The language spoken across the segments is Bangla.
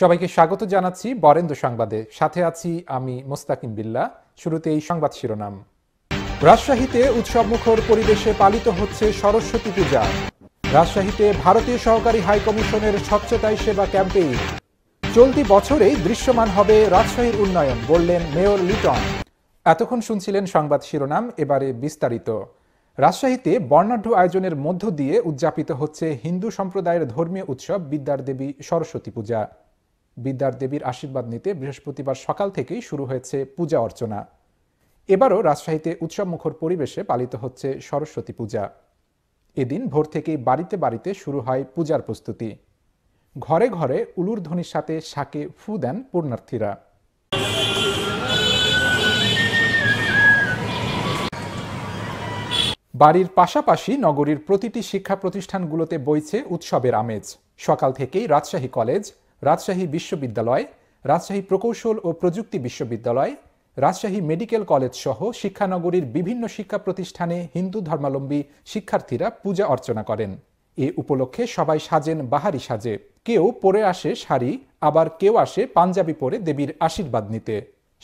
সবাইকে স্বাগত জানাচ্ছি বরেন্দ্র সংবাদে সাথে আছি আমি মোস্তাকিম বিল্লা শুরুতে এই সংবাদ শিরোনাম রাজশাহীতে উৎসবমুখর পরিবেশে পালিত হচ্ছে সরস্বতী পূজা রাজশাহীতে ভারতীয় সহকারী হাইকমিশনের স্বচ্ছতাই সেবা ক্যাম্পেইন চলতি বছরেই দৃশ্যমান হবে রাজশাহীর উন্নয়ন বললেন মেয়র লিটন এতক্ষণ শুনছিলেন সংবাদ শিরোনাম এবারে বিস্তারিত রাজশাহীতে বর্ণাঢ্য আয়োজনের মধ্য দিয়ে উদযাপিত হচ্ছে হিন্দু সম্প্রদায়ের ধর্মীয় উৎসব বিদ্যার দেবী সরস্বতী পূজা বিদ্যার দেবীর আশীর্বাদ নিতে বৃহস্পতিবার সকাল থেকেই শুরু হয়েছে পূজা অর্চনা এবারও রাজশাহীতে উৎসবমুখর পরিবেশে পালিত হচ্ছে সরস্বতী পূজা এদিন ভোর থেকেই বাড়িতে বাড়িতে শুরু হয় পূজার প্রস্তুতি ঘরে ঘরে উলুর ধ্বনির সাথে শাকে ফু দেন পূর্ণার্থীরা বাড়ির পাশাপাশি নগরীর প্রতিটি শিক্ষা প্রতিষ্ঠানগুলোতে বইছে উৎসবের আমেজ সকাল থেকেই রাজশাহী কলেজ রাজশাহী বিশ্ববিদ্যালয় রাজশাহী প্রকৌশল ও প্রযুক্তি বিশ্ববিদ্যালয় রাজশাহী মেডিকেল কলেজ সহ শিক্ষানগরীর বিভিন্ন শিক্ষা প্রতিষ্ঠানে হিন্দু ধর্মাবলম্বী শিক্ষার্থীরা পূজা অর্চনা করেন এ উপলক্ষে সবাই সাজেন বাহারি সাজে কেউ পরে আসে শাড়ি আবার কেউ আসে পাঞ্জাবি পরে দেবীর আশীর্বাদ নিতে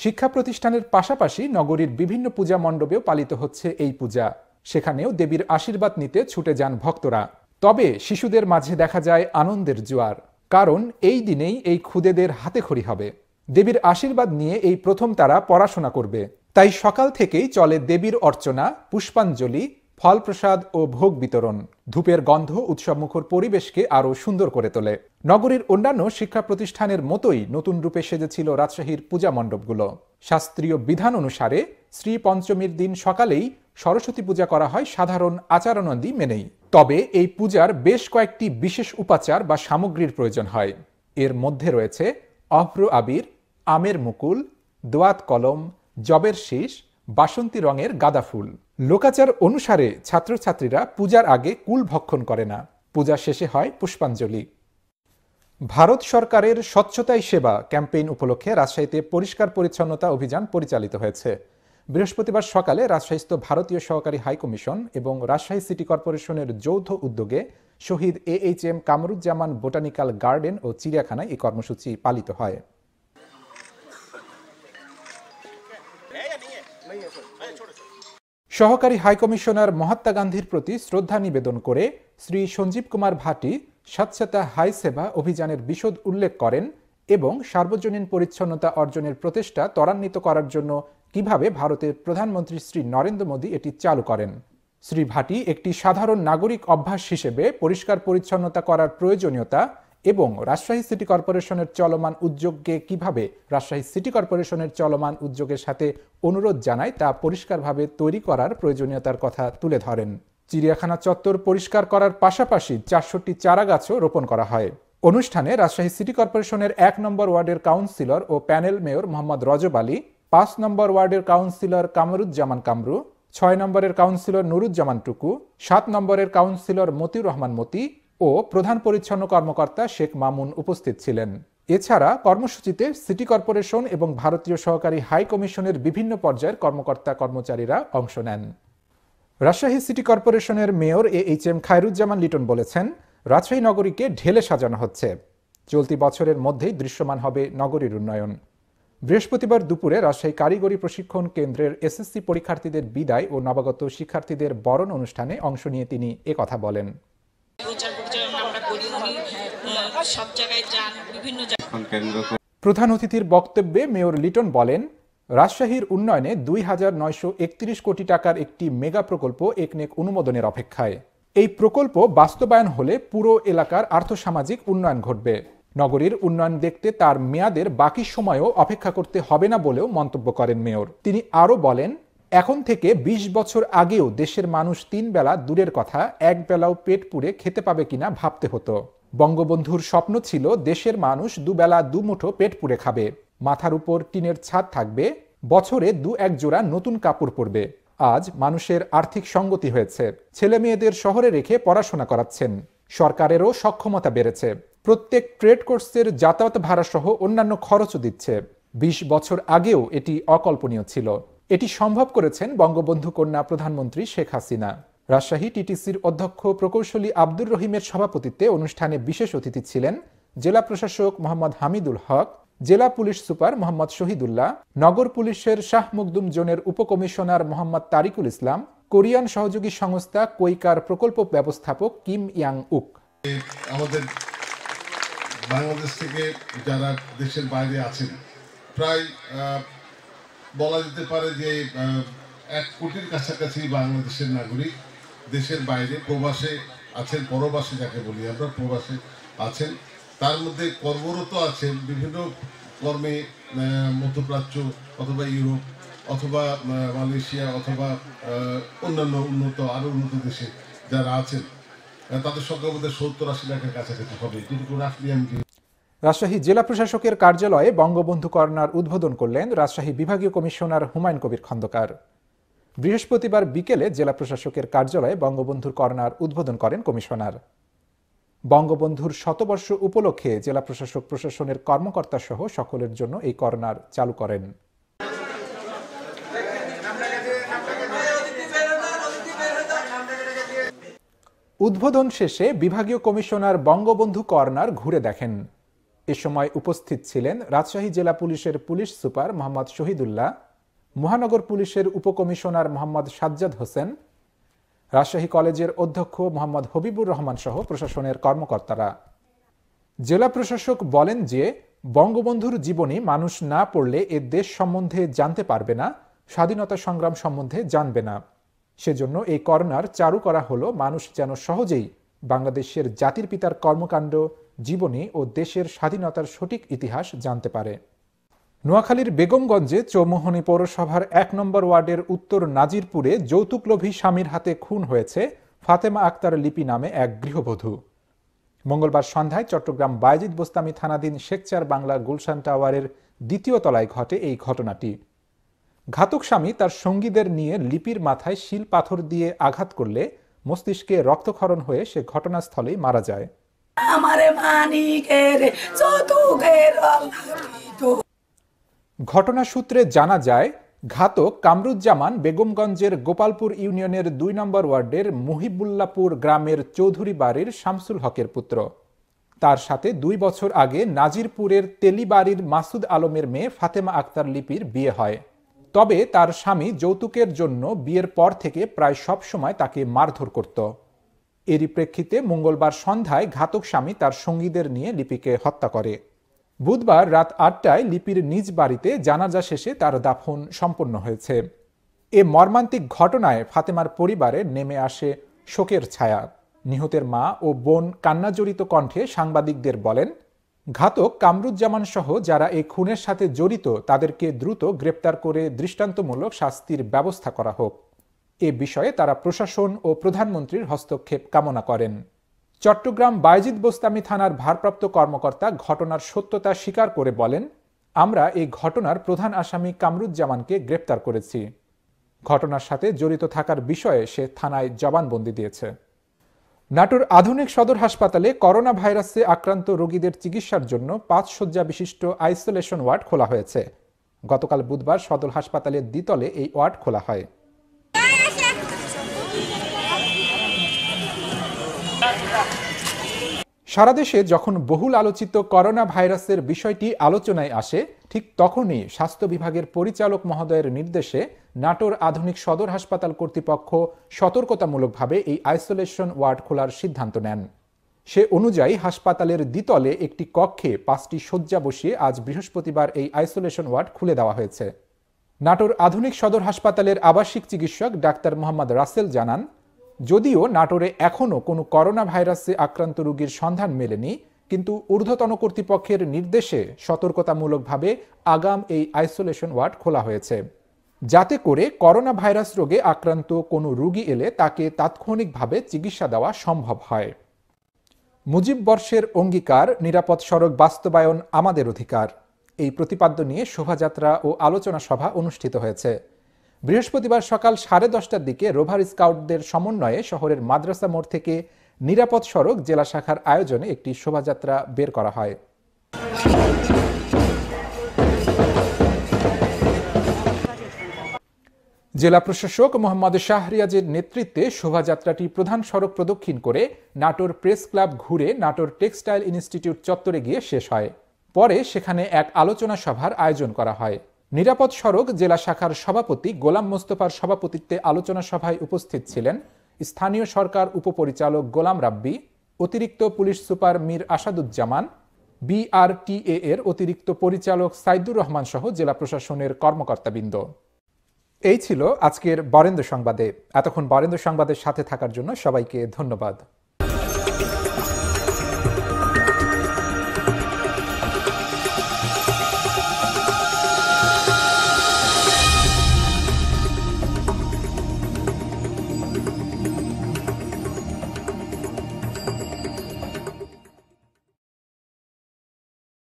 শিক্ষা প্রতিষ্ঠানের পাশাপাশি নগরীর বিভিন্ন পূজা মণ্ডপেও পালিত হচ্ছে এই পূজা সেখানেও দেবীর আশীর্বাদ নিতে ছুটে যান ভক্তরা তবে শিশুদের মাঝে দেখা যায় আনন্দের জোয়ার কারণ এই দিনেই এই ক্ষুদেদের হাতে খড়ি হবে দেবীর আশীর্বাদ নিয়ে এই প্রথম তারা পড়াশোনা করবে তাই সকাল থেকেই চলে দেবীর অর্চনা পুষ্পাঞ্জলি ফলপ্রসাদ ও ভোগ বিতরণ ধূপের গন্ধ উৎসবমুখর পরিবেশকে আরও সুন্দর করে তোলে নগরীর অন্যান্য শিক্ষা প্রতিষ্ঠানের মতোই নতুন রূপে সেজেছিল রাজশাহীর পূজা মণ্ডপগুলো শাস্ত্রীয় বিধান অনুসারে শ্রী পঞ্চমীর দিন সকালেই সরস্বতী পূজা করা হয় সাধারণ আচারণাদি মেনেই তবে এই পূজার বেশ কয়েকটি বিশেষ উপাচার বা সামগ্রীর প্রয়োজন হয় এর মধ্যে রয়েছে অভ্র আবির আমের মুকুল দোয়াত কলম জবের শীষ বাসন্তী রঙের গাঁদা ফুল লোকাচার অনুসারে ছাত্রছাত্রীরা পূজার আগে কুল ভক্ষণ করে না পূজা শেষে হয় পুষ্পাঞ্জলি ভারত সরকারের স্বচ্ছতাই সেবা ক্যাম্পেইন উপলক্ষে রাজশাহীতে পরিষ্কার পরিচ্ছন্নতা অভিযান পরিচালিত হয়েছে বৃহস্পতিবার সকালে রাজশাহীস্থ ভারতীয় সহকারী হাইকমিশন এবং রাজশাহী সিটি কর্পোরেশনের যৌথ উদ্যোগে Shahid A H M Kamaruzzaman botanical garden ও চিড়িয়াখানায় এই কর্মসূচি পালিত হয় সহকারী হাইকমিশনার মহাত্মা গান্ধীর প্রতি শ্রদ্ধা নিবেদন করে শ্রী সঞ্জীব কুমার ভাটি স্বচ্ছতা হাই সেবা অভিযানের বিশদ উল্লেখ করেন এবং সার্বজনীন পরিচ্ছন্নতা অর্জনের প্রচেষ্টা ত্বরান্বিত করার জন্য কিভাবে ভারতের প্রধানমন্ত্রী শ্রী নরেন্দ্র মোদী এটি চালু করেন শ্রী ভাটি একটি সাধারণ নাগরিক অভ্যাস হিসেবে পরিষ্কার পরিচ্ছন্নতা করার প্রয়োজনীয়তা এবং রাজশাহী সিটি কর্পোরেশনের চলমান উদ্যোগকে কিভাবে রাজশাহী সিটি কর্পোরেশনের চলমান উদ্যোগের সাথে অনুরোধ জানায় তা পরিষ্কারভাবে তৈরি করার প্রয়োজনীয়তার কথা তুলে ধরেন চিড়িয়াখানা চত্বর পরিষ্কার করার পাশাপাশি চারশোটি চারাগাছও রোপণ করা হয় অনুষ্ঠানে রাজশাহী সিটি কর্পোরেশনের এক নম্বর ওয়ার্ডের কাউন্সিলর ও প্যানেল মেয়র মোহাম্মদ রজব আলী পাঁচ নম্বর ওয়ার্ডের কাউন্সিলর কামরুজ্জামান কামরু ছয় নম্বরের কাউন্সিলর নুরুজ্জামান টুকু সাত নম্বরের কাউন্সিলর মতিউর রহমান মতি ও প্রধান পরিচ্ছন্ন কর্মকর্তা শেখ মামুন উপস্থিত ছিলেন এছাড়া কর্মসূচিতে সিটি কর্পোরেশন এবং ভারতীয় সহকারী হাই কমিশনের বিভিন্ন পর্যায়ের কর্মকর্তা কর্মচারীরা অংশ নেন রাজশাহী সিটি কর্পোরেশনের mayor A H M Khairuzzaman Liton বলেছেন রাজশাহী নগরীকে ঢেলে সাজানো হচ্ছে চলতি বছরের মধ্যেই দৃশ্যমান হবে নগরীর উন্নয়ন বৃহস্পতিবার দুপুরে রাজশাহী কারিগরি প্রশিক্ষণ কেন্দ্রের এসএসসি পরীক্ষার্থীদের বিদায় ও নবাগত শিক্ষার্থীদের বরণ অনুষ্ঠানে অংশ নিয়ে তিনি কথা বলেন প্রধান অতিথির বক্তব্যে মেয়র লিটন বলেন রাজশাহীর উন্নয়নে দুই হাজার নয়শো একত্রিশ কোটি টাকার একটি মেগা প্রকল্প একনেক অনুমোদনের অপেক্ষায় এই প্রকল্প বাস্তবায়ন হলে পুরো এলাকার আর্থসামাজিক উন্নয়ন ঘটবে নগরীর উন্নয়ন দেখতে তার মেয়াদের বাকি সময়ও অপেক্ষা করতে হবে না বলেও মন্তব্য করেন মেয়র তিনি আরও বলেন এখন থেকে ২০ বছর আগেও দেশের মানুষ তিন বেলা দূরের কথা এক বেলাও পেট পুড়ে খেতে পাবে কিনা ভাবতে হতো বঙ্গবন্ধুর স্বপ্ন ছিল দেশের মানুষ দুবেলা দুমুঠো পেট পুড়ে খাবে মাথার উপর টিনের ছাদ থাকবে বছরে দু এক জোড়া নতুন কাপড় পরবে আজ মানুষের আর্থিক সঙ্গতি হয়েছে ছেলে মেয়েদের শহরে রেখে পড়াশোনা করাচ্ছেন সরকারেরও সক্ষমতা বেড়েছে প্রত্যেক ট্রেড কোর্সের যাতায়াত ভাড়া সহ অন্যান্য খরচও দিচ্ছে বিশ বছর আগেও এটি অকল্পনীয় ছিল এটি সম্ভব করেছেন বঙ্গবন্ধু কন্যা প্রধানমন্ত্রী শেখ হাসিনা রাজশাহী টিটিসির অধ্যক্ষ প্রকৌশলী আব্দুর রহিমের সভাপতিত্বে অনুষ্ঠানে বিশেষ অতিথি ছিলেন জেলা প্রশাসক মোহাম্মদ হামিদুল হক জেলা পুলিশ সুপার মোহাম্মদ শহীদুল্লাহ নগর পুলিশের শাহ মুকদুম জোনের উপকমিশনার মোহাম্মদ তারিকুল ইসলাম কোরিয়ান সহযোগী সংস্থা কৈকার প্রকল্প ব্যবস্থাপক কিম ইয়াং উক আমাদের বাংলাদেশ থেকে যারা দেশের বাইরে আছেন প্রায় বলা যেতে পারে যে এক কোটির কাছাকাছি বাংলাদেশের নাগরিক দেশের বাইরে প্রবাসে আছেন পরবাসে যাকে বলি আমরা প্রবাসে আছেন তার মধ্যে কর্মরত আছেন বিভিন্ন কর্মে মধ্যপ্রাচ্য অথবা ইউরোপ অথবা মালয়েশিয়া অথবা অন্যান্য উন্নত আরও উন্নত দেশে যারা আছেন তাদের সংখ্যা সত্তর আশি লাখের কাছাকাছি হবে রাজশাহী জেলা প্রশাসকের কার্যালয়ে বঙ্গবন্ধু কর্নার উদ্বোধন করলেন রাজশাহী বিভাগীয় কমিশনার হুমায়ুন কবির খন্দকার বৃহস্পতিবার বিকেলে জেলা প্রশাসকের কার্যালয়ে বঙ্গবন্ধুর কর্নার উদ্বোধন করেন কমিশনার বঙ্গবন্ধুর শতবর্ষ উপলক্ষে জেলা প্রশাসক প্রশাসনের কর্মকর্তা সহ সকলের জন্য এই কর্নার চালু করেন উদ্বোধন শেষে বিভাগীয় কমিশনার বঙ্গবন্ধু কর্নার ঘুরে দেখেন এ সময় উপস্থিত ছিলেন রাজশাহী জেলা পুলিশের পুলিশ সুপার মোহাম্মদ শহীদুল্লাহ মহানগর পুলিশের উপকমিশনার মোহাম্মদ সাজ্জাদ হোসেন রাজশাহী কলেজের অধ্যক্ষ মোহাম্মদ হবিবুর রহমান সহ প্রশাসনের কর্মকর্তারা জেলা প্রশাসক বলেন যে বঙ্গবন্ধুর জীবনী মানুষ না পড়লে এ দেশ সম্বন্ধে জানতে পারবে না স্বাধীনতা সংগ্রাম সম্বন্ধে জানবে না সেজন্য এই কর্নার চারু করা হল মানুষ যেন সহজেই বাংলাদেশের জাতির পিতার কর্মকাণ্ড জীবনী ও দেশের স্বাধীনতার সঠিক ইতিহাস জানতে পারে নোয়াখালীর বেগমগঞ্জে চৌমোহনী পৌরসভার এক নম্বর ওয়ার্ডের উত্তর নাজিরপুরে যৌতুকলোভী স্বামীর হাতে খুন হয়েছে ফাতেমা আক্তার লিপি নামে এক গৃহবধূ মঙ্গলবার সন্ধ্যায় চট্টগ্রাম বায়জিদ বোস্তামি থানাধীন শেখচার বাংলা গুলশান টাওয়ারের দ্বিতীয় তলায় ঘটে এই ঘটনাটি ঘাতক স্বামী তার সঙ্গীদের নিয়ে লিপির মাথায় শিল পাথর দিয়ে আঘাত করলে মস্তিষ্কে রক্তক্ষরণ হয়ে সে ঘটনাস্থলেই মারা যায় ঘটনা সূত্রে জানা যায় ঘাতক কামরুজ্জামান বেগমগঞ্জের গোপালপুর ইউনিয়নের দুই নম্বর ওয়ার্ডের মুহিবুল্লাপুর গ্রামের চৌধুরী বাড়ির শামসুল হকের পুত্র তার সাথে দুই বছর আগে নাজিরপুরের তেলিবাড়ির মাসুদ আলমের মেয়ে ফাতেমা আক্তার লিপির বিয়ে হয় তবে তার স্বামী যৌতুকের জন্য বিয়ের পর থেকে প্রায় সব সময় তাকে মারধর করত এরই প্রেক্ষিতে মঙ্গলবার সন্ধ্যায় ঘাতক স্বামী তার সঙ্গীদের নিয়ে লিপিকে হত্যা করে বুধবার রাত আটটায় লিপির নিজ বাড়িতে জানাজা শেষে তার দাফন সম্পন্ন হয়েছে এ মর্মান্তিক ঘটনায় ফাতেমার পরিবারে নেমে আসে শোকের ছায়া নিহতের মা ও বোন কান্নাজড়িত কণ্ঠে সাংবাদিকদের বলেন ঘাতক কামরুজ্জামান সহ যারা এই খুনের সাথে জড়িত তাদেরকে দ্রুত গ্রেপ্তার করে দৃষ্টান্তমূলক শাস্তির ব্যবস্থা করা হোক এ বিষয়ে তারা প্রশাসন ও প্রধানমন্ত্রীর হস্তক্ষেপ কামনা করেন চট্টগ্রাম বায়জিদ বোস্তামি থানার ভারপ্রাপ্ত কর্মকর্তা ঘটনার সত্যতা স্বীকার করে বলেন আমরা এই ঘটনার প্রধান আসামি কামরুজ্জামানকে গ্রেপ্তার করেছি ঘটনার সাথে জড়িত থাকার বিষয়ে সে থানায় জবানবন্দি দিয়েছে নাটোর আধুনিক সদর হাসপাতালে করোনা ভাইরাসে আক্রান্ত রোগীদের চিকিৎসার জন্য পাঁচ শয্যা বিশিষ্ট আইসোলেশন ওয়ার্ড খোলা হয়েছে গতকাল বুধবার সদর হাসপাতালের দ্বিতলে এই ওয়ার্ড খোলা হয় সারা দেশে যখন বহুল আলোচিত করোনা ভাইরাসের বিষয়টি আলোচনায় আসে ঠিক তখনই স্বাস্থ্য বিভাগের পরিচালক মহোদয়ের নির্দেশে নাটোর আধুনিক সদর হাসপাতাল কর্তৃপক্ষ সতর্কতামূলকভাবে এই আইসোলেশন ওয়ার্ড খোলার সিদ্ধান্ত নেন সে অনুযায়ী হাসপাতালের দ্বিতলে একটি কক্ষে পাঁচটি শয্যা বসিয়ে আজ বৃহস্পতিবার এই আইসোলেশন ওয়ার্ড খুলে দেওয়া হয়েছে নাটোর আধুনিক সদর হাসপাতালের আবাসিক চিকিৎসক ডাক্তার মোহাম্মদ রাসেল জানান যদিও নাটোরে এখনও কোনো করোনা ভাইরাসে আক্রান্ত রোগীর সন্ধান মেলেনি কিন্তু ঊর্ধ্বতন কর্তৃপক্ষের নির্দেশে সতর্কতামূলকভাবে আগাম এই আইসোলেশন ওয়ার্ড খোলা হয়েছে যাতে করে করোনা ভাইরাস রোগে আক্রান্ত কোনো রোগী এলে তাকে তাৎক্ষণিকভাবে চিকিৎসা দেওয়া সম্ভব হয় মুজিব বর্ষের অঙ্গীকার নিরাপদ সড়ক বাস্তবায়ন আমাদের অধিকার এই প্রতিপাদ্য নিয়ে শোভাযাত্রা ও আলোচনা সভা অনুষ্ঠিত হয়েছে বৃহস্পতিবার সকাল সাড়ে দশটার দিকে রোভার স্কাউটদের সমন্বয়ে শহরের মাদ্রাসা মোড় থেকে নিরাপদ সড়ক জেলা শাখার আয়োজনে একটি শোভাযাত্রা বের করা হয় জেলা প্রশাসক মোহাম্মদ শাহরিয়াজের নেতৃত্বে শোভাযাত্রাটি প্রধান সড়ক প্রদক্ষিণ করে নাটোর প্রেস ক্লাব ঘুরে নাটোর টেক্সটাইল ইনস্টিটিউট চত্বরে গিয়ে শেষ হয় পরে সেখানে এক আলোচনা সভার আয়োজন করা হয় নিরাপদ সড়ক জেলা শাখার সভাপতি গোলাম মোস্তফার সভাপতিত্বে আলোচনা সভায় উপস্থিত ছিলেন স্থানীয় সরকার উপপরিচালক গোলাম রাব্বি অতিরিক্ত police super Mir Asaduzzaman BRTA এর অতিরিক্ত পরিচালক সাইদুর রহমান সহ জেলা প্রশাসনের কর্মকর্তাবৃন্দ এই ছিল আজকের বরেন্দ্র সংবাদে এতক্ষণ বরেন্দ্র সংবাদের সাথে থাকার জন্য সবাইকে ধন্যবাদ